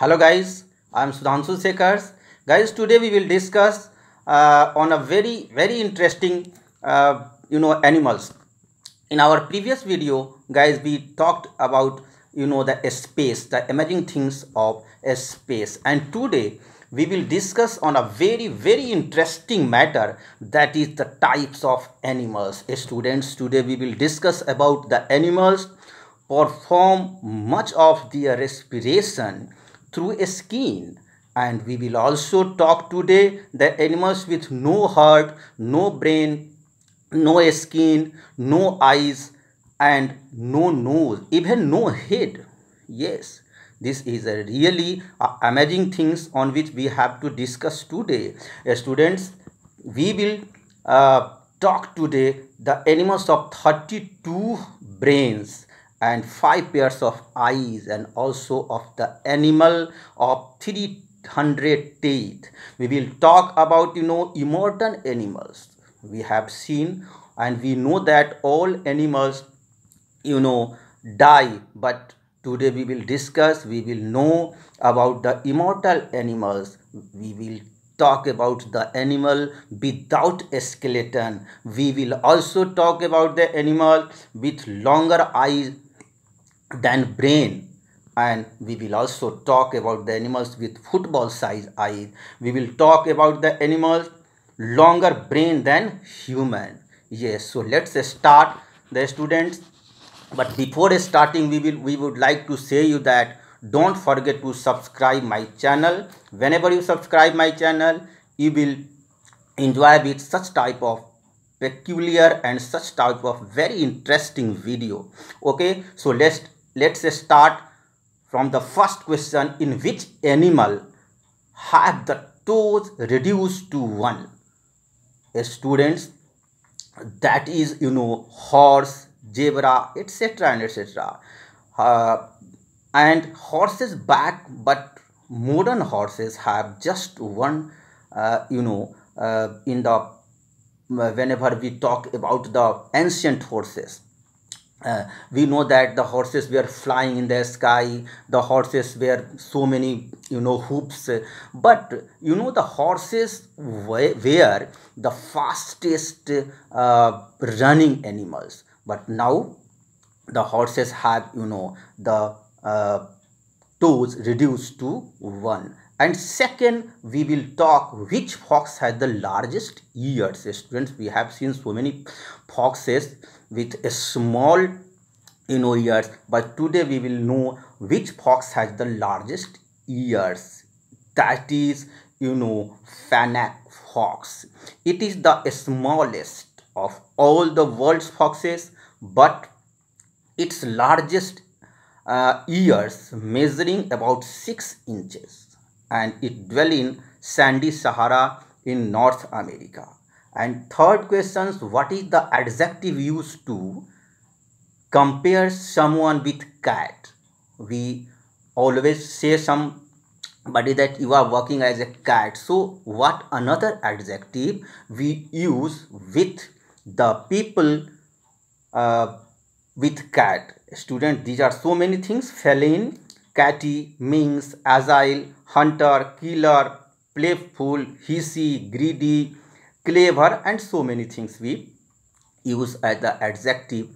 hello guys i am sudhanshu sekars guys today we will discuss uh, on a very very interesting uh, you know animals in our previous video guys we talked about you know the space the amazing things of space and today we will discuss on a very very interesting matter that is the types of animals students today we will discuss about the animals perform much of their respiration through a skin and we will also talk today the animals with no heart, no brain, no skin, no eyes and no nose, even no head. Yes, this is a really uh, amazing things on which we have to discuss today. Uh, students, we will uh, talk today the animals of 32 brains and five pairs of eyes and also of the animal of three hundred teeth. We will talk about you know immortal animals. We have seen and we know that all animals you know die but today we will discuss we will know about the immortal animals we will talk about the animal without a skeleton we will also talk about the animal with longer eyes than brain and we will also talk about the animals with football size eyes we will talk about the animals longer brain than human yes so let's start the students but before starting we will we would like to say you that don't forget to subscribe my channel whenever you subscribe my channel you will enjoy with such type of peculiar and such type of very interesting video okay so let's let's start from the first question in which animal have the toes reduced to one students that is you know horse zebra etc and etc uh, and horses back but modern horses have just one uh, you know uh, in the uh, whenever we talk about the ancient horses uh, we know that the horses were flying in the sky the horses were so many you know hoops but you know the horses were, the fastest uh, running animals but now the horses have you know the uh, toes reduced to one and second we will talk which fox has the largest ears students we have seen so many foxes with a small you know ears but today we will know which fox has the largest ears that is you know fennec fox it is the smallest of all the world's foxes but its largest uh, ears measuring about 6 inches and it dwell in sandy Sahara in North America. And third question, what is the adjective used to compare someone with cat? We always say somebody that you are working as a cat. So what another adjective we use with the people uh, with cat? Student, these are so many things. Feline, catty, minx, agile, hunter, killer, playful, hissy, greedy, clever and so many things we use as the adjective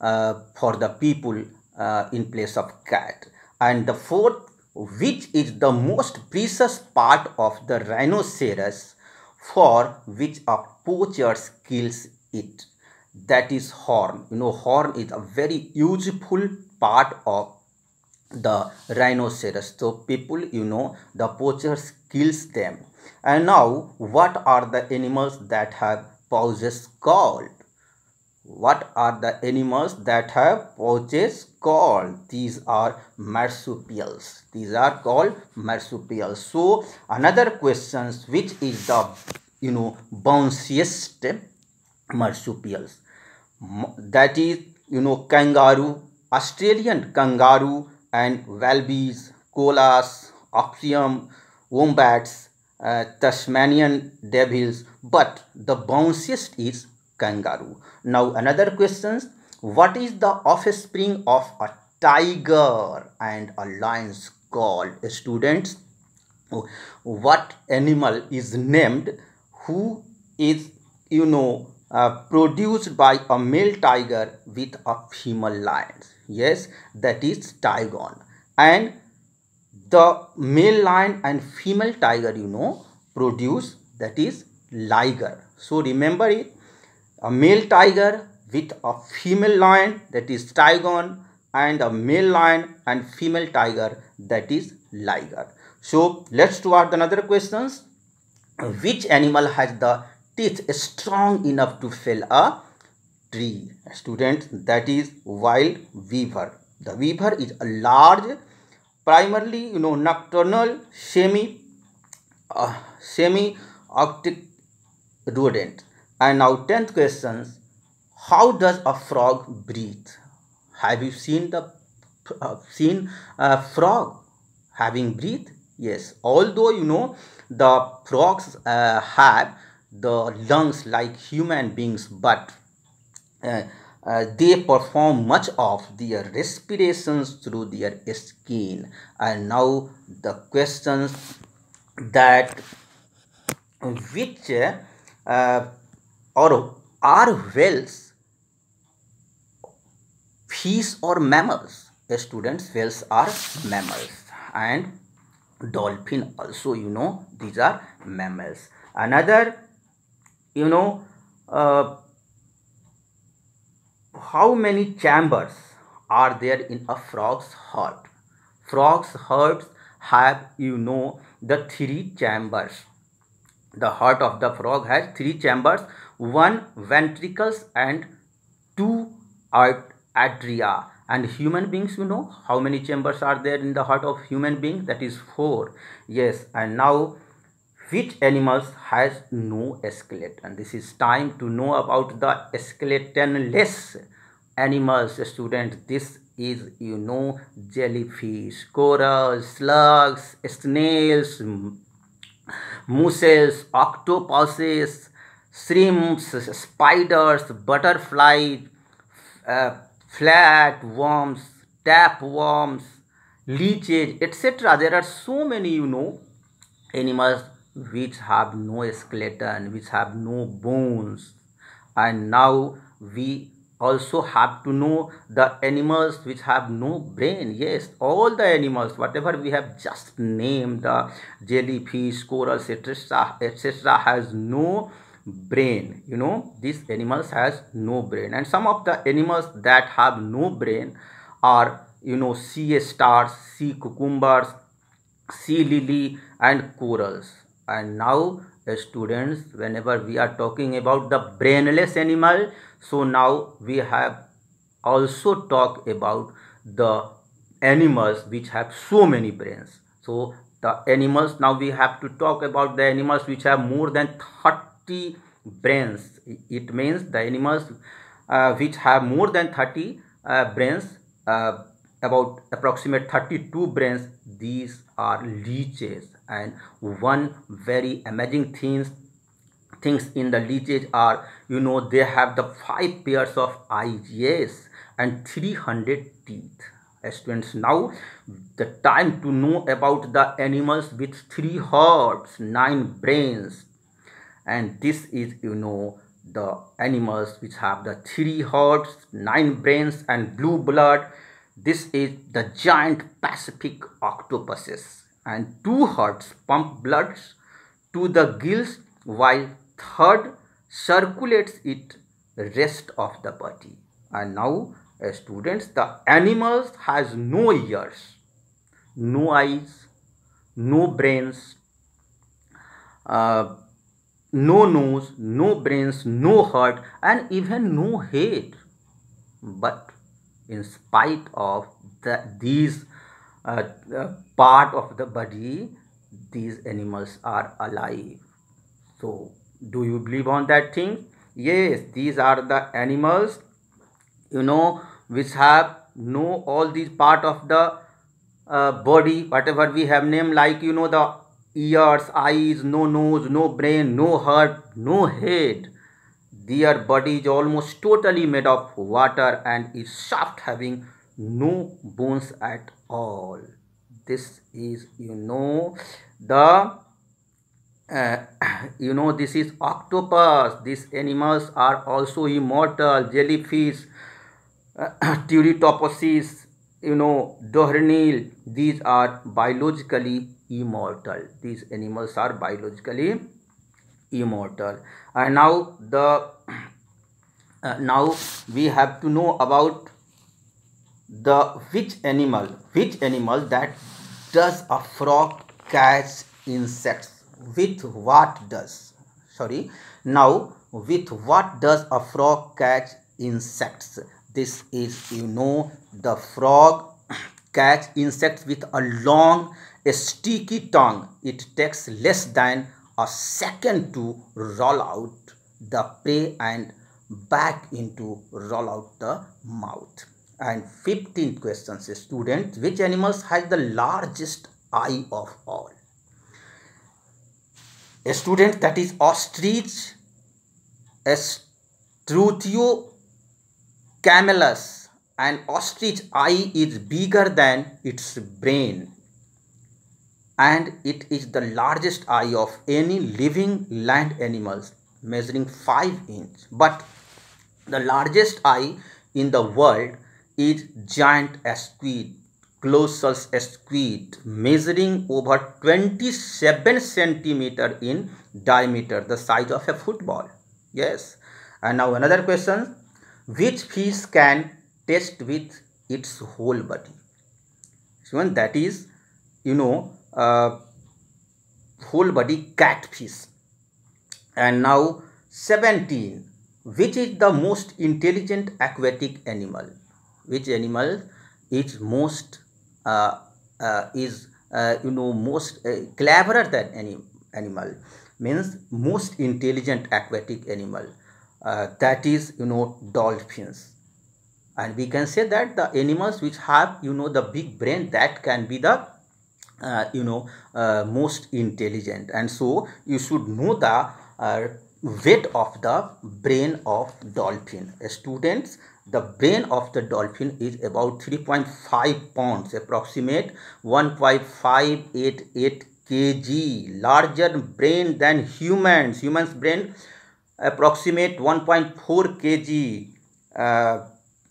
uh, for the people uh, in place of cat. And the fourth, which is the most precious part of the rhinoceros for which a poacher kills it. That is horn. You know, horn is a very useful part of the rhinoceros so people you know the poachers kills them and now what are the animals that have pouches called what are the animals that have pouches called these are marsupials these are called marsupials so another questions which is the you know bounciest marsupials that is you know kangaroo australian kangaroo and wallabies, koalas, oxium, wombats, uh, Tasmanian devils, but the bounciest is kangaroo. Now another question, what is the offspring of a tiger and a lion's called students what animal is named who is you know uh, produced by a male tiger with a female lion yes that is tigon and the male lion and female tiger you know produce that is liger so remember it a male tiger with a female lion that is tigon and a male lion and female tiger that is liger so let's toward another questions which animal has the teeth strong enough to fell a tree. Students, that is wild weaver. The weaver is a large, primarily you know nocturnal semi uh, semi arctic rodent. And now tenth question: How does a frog breathe? Have you seen the uh, seen a frog having breathe? Yes. Although you know the frogs uh, have the lungs like human beings but uh, uh, they perform much of their respirations through their skin and now the questions that which uh, or are whales fish or mammals students whales are mammals and dolphin also you know these are mammals another you know uh, how many chambers are there in a frog's heart frogs hearts have you know the three chambers the heart of the frog has three chambers one ventricles and two atria and human beings you know how many chambers are there in the heart of human being that is four yes and now which animals has no skeleton this is time to know about the skeletonless animals students this is you know jellyfish corals slugs snails mooses octopuses shrimps spiders butterflies uh, tap worms, leeches etc there are so many you know animals which have no skeleton, which have no bones. And now we also have to know the animals which have no brain yes all the animals whatever we have just named the jellyfish corals etc etc has no brain you know these animals has no brain and some of the animals that have no brain are you know sea stars sea cucumbers sea lily and corals and now uh, students whenever we are talking about the brainless animal so now we have also talked about the animals which have so many brains so the animals now we have to talk about the animals which have more than 30 brains it means the animals uh, which have more than 30 uh, brains uh, about approximate 32 brains these are leeches and one very amazing things things in the leeches are you know they have the five pairs of eyes yes and 300 teeth students now the time to know about the animals with three hearts nine brains and this is you know the animals which have the three hearts nine brains and blue blood this is the giant Pacific octopuses and two hearts pump blood to the gills while third circulates it rest of the body. And now eh, students the animals has no ears, no eyes, no brains, uh, no nose, no brains, no heart and even no head. But in spite of the, these uh, uh, part of the body these animals are alive so do you believe on that thing yes these are the animals you know which have no all these part of the uh, body whatever we have name like you know the ears eyes no nose no brain no heart no head their body is almost totally made of water and is soft having no bones at all. This is you know the uh, you know this is octopus. These animals are also immortal. Jellyfish, uh, turritopsis, you know dohrenil. These are biologically immortal. These animals are biologically immortal and now the uh, now we have to know about the which animal which animal that does a frog catch insects with what does sorry now with what does a frog catch insects this is you know the frog catch insects with a long a sticky tongue it takes less than a second to roll out the prey and back into roll out the mouth. And 15th question students, which animals has the largest eye of all? A student that is ostrich, Struthio camelus and ostrich eye is bigger than its brain and it is the largest eye of any living land animals measuring 5 inch but the largest eye in the world is giant squid colossal squid measuring over 27 centimeter in diameter the size of a football yes and now another question which fish can taste with its whole body so that is you know uh, whole body catfish and now 17 which is the most intelligent aquatic animal which animal is most uh, uh, is uh, you know most uh, cleverer than any animal means most intelligent aquatic animal uh, that is you know dolphins and we can say that the animals which have you know the big brain that can be the uh, you know uh, most intelligent and so you should know the uh, weight of the brain of dolphin students the brain of the dolphin is about 3.5 pounds approximate 1.588 kg larger brain than humans humans brain approximate 1.4 kg uh,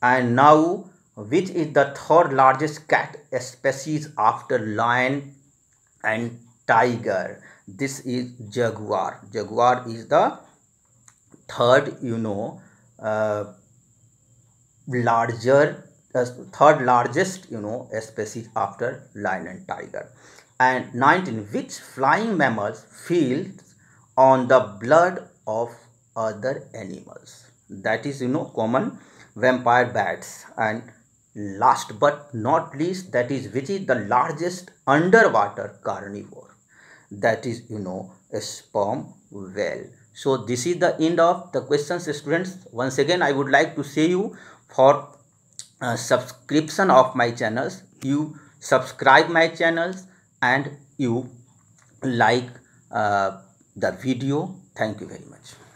and now which is the third largest cat species after lion and tiger this is jaguar jaguar is the third you know uh, larger uh, third largest you know species after lion and tiger and 19 which flying mammals feed on the blood of other animals that is you know common vampire bats and last but not least that is which is the largest underwater carnivore that is you know a sperm whale so this is the end of the questions students once again i would like to say you for uh, subscription of my channels you subscribe my channels and you like uh, the video thank you very much